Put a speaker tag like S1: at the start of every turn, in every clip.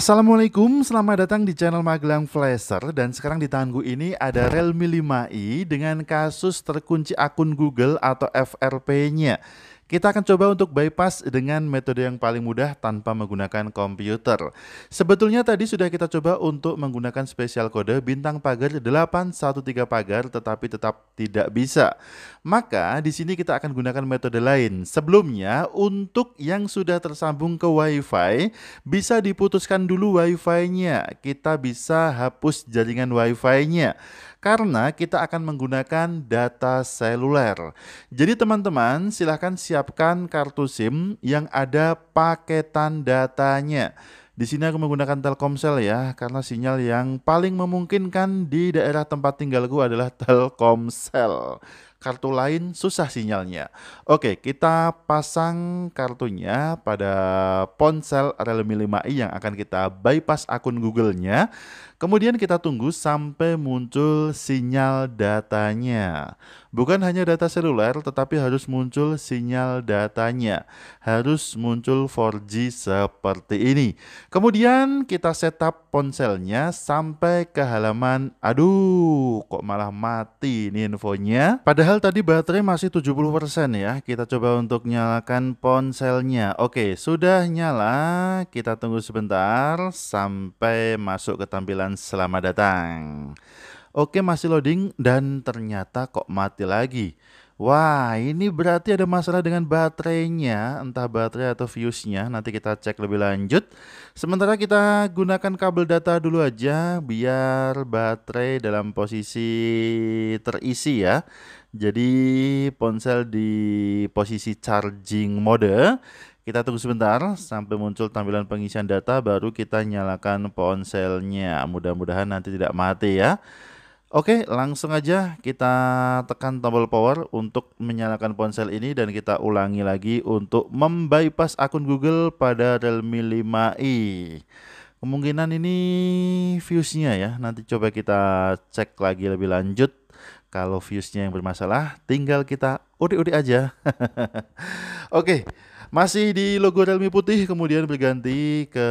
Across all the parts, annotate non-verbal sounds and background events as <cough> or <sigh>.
S1: Assalamualaikum, selamat datang di channel Magelang Flasher dan sekarang di tangguh ini ada Realme 5i dengan kasus terkunci akun Google atau FRP-nya. Kita akan coba untuk bypass dengan metode yang paling mudah tanpa menggunakan komputer. Sebetulnya tadi sudah kita coba untuk menggunakan spesial kode bintang pagar 813 pagar tetapi tetap tidak bisa. Maka di sini kita akan gunakan metode lain. Sebelumnya untuk yang sudah tersambung ke WiFi bisa diputuskan dulu wi fi nya Kita bisa hapus jaringan wi fi nya karena kita akan menggunakan data seluler. Jadi teman-teman silahkan siap siapkan kartu SIM yang ada paketan datanya. Di sini aku menggunakan Telkomsel ya, karena sinyal yang paling memungkinkan di daerah tempat tinggalku adalah <laughs> Telkomsel. Kartu lain susah sinyalnya. Oke, kita pasang kartunya pada ponsel Realme 5i yang akan kita bypass akun Google-nya. Kemudian kita tunggu sampai muncul sinyal datanya. Bukan hanya data seluler tetapi harus muncul sinyal datanya. Harus muncul 4G seperti ini. Kemudian kita setup ponselnya sampai ke halaman aduh kok malah mati ini infonya. Padahal tadi baterai masih 70% ya. Kita coba untuk nyalakan ponselnya. Oke, sudah nyala. Kita tunggu sebentar sampai masuk ke tampilan dan selamat datang. Oke masih loading dan ternyata kok mati lagi. Wah, ini berarti ada masalah dengan baterainya, entah baterai atau fuse-nya. Nanti kita cek lebih lanjut. Sementara kita gunakan kabel data dulu aja, biar baterai dalam posisi terisi ya. Jadi ponsel di posisi charging mode, kita tunggu sebentar sampai muncul tampilan pengisian data baru kita nyalakan ponselnya. Mudah-mudahan nanti tidak mati ya. Oke, langsung aja kita tekan tombol power untuk menyalakan ponsel ini dan kita ulangi lagi untuk membypass akun Google pada Realme 5i. Kemungkinan ini viewsnya ya, nanti coba kita cek lagi lebih lanjut. Kalau viewsnya yang bermasalah, tinggal kita udik-udik aja. <laughs> Oke. Masih di logo Realme putih kemudian berganti ke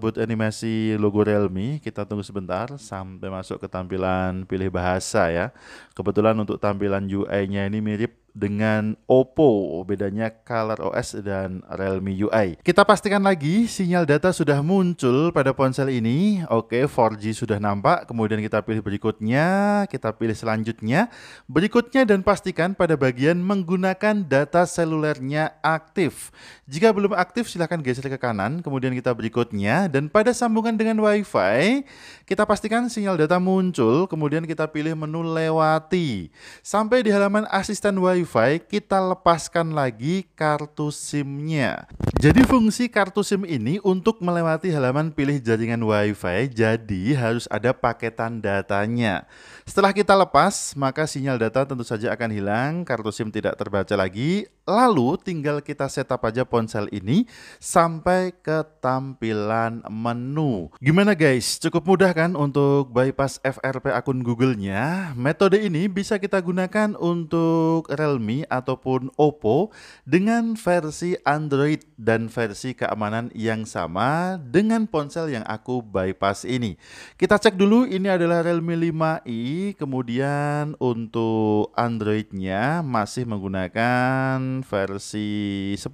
S1: boot animasi logo Realme. Kita tunggu sebentar sampai masuk ke tampilan pilih bahasa ya. Kebetulan untuk tampilan UI-nya ini mirip dengan Oppo, bedanya Color OS dan Realme UI. Kita pastikan lagi sinyal data sudah muncul pada ponsel ini. Oke, 4G sudah nampak. Kemudian kita pilih berikutnya, kita pilih selanjutnya. Berikutnya dan pastikan pada bagian menggunakan data selulernya aktif. Jika belum aktif silahkan geser ke kanan, kemudian kita berikutnya dan pada sambungan dengan WiFi, kita pastikan sinyal data muncul, kemudian kita pilih menu lewati. Sampai di halaman asisten WiFi Spotify, kita lepaskan lagi kartu SIM-nya. Jadi fungsi kartu SIM ini untuk melewati halaman pilih jaringan WiFi. jadi harus ada paketan datanya. Setelah kita lepas, maka sinyal data tentu saja akan hilang, kartu SIM tidak terbaca lagi, Lalu tinggal kita setup aja ponsel ini sampai ke tampilan menu. Gimana guys? Cukup mudah kan untuk bypass FRP akun Google-nya? Metode ini bisa kita gunakan untuk Realme ataupun Oppo dengan versi Android dan versi keamanan yang sama dengan ponsel yang aku bypass ini. Kita cek dulu ini adalah Realme 5i, kemudian untuk Android-nya masih menggunakan versi 10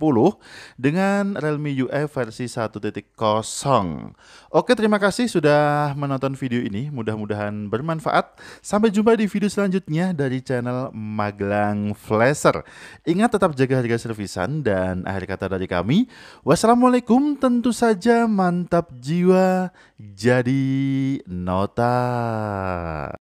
S1: dengan Realme UI versi 1.0. Oke, terima kasih sudah menonton video ini. Mudah-mudahan bermanfaat. Sampai jumpa di video selanjutnya dari channel Magelang Flasher. Ingat tetap jaga harga servisan dan akhir kata dari kami. Wassalamualaikum, tentu saja mantap jiwa jadi nota.